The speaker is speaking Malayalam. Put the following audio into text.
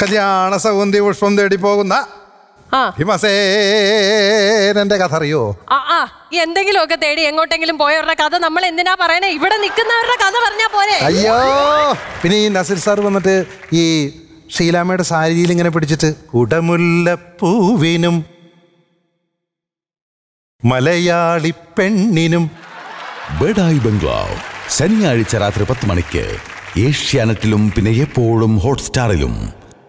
കല്യാണ സൗന്ദി പുഷ്പം തേടി പോകുന്ന കഥ അറിയോ ആ ആ എന്തെങ്കിലുമൊക്കെ തേടി എങ്ങോട്ടെങ്കിലും പോയവരുടെ കഥ നമ്മൾ എന്തിനാ പറയണേ ഇവിടെ നിൽക്കുന്നവരുടെ കഥ പറഞ്ഞാ പോരെ അയ്യോ പിന്നെ ഈ നസീർ സാർ വന്നിട്ട് ഈ ഷീലാമ്മയുടെ സാരിയിൽ ഇങ്ങനെ പിടിച്ചിട്ട് ഉടമുല്ലപ്പൂവിനും മലയാളി പെണ്ണിനും ബഡായി ബംഗ്ലാവ് ശനിയാഴ്ച രാത്രി പത്ത് മണിക്ക് ഏഷ്യാനെറ്റിലും പിന്നെ എപ്പോഴും ഹോട്ട്സ്റ്റാറിലും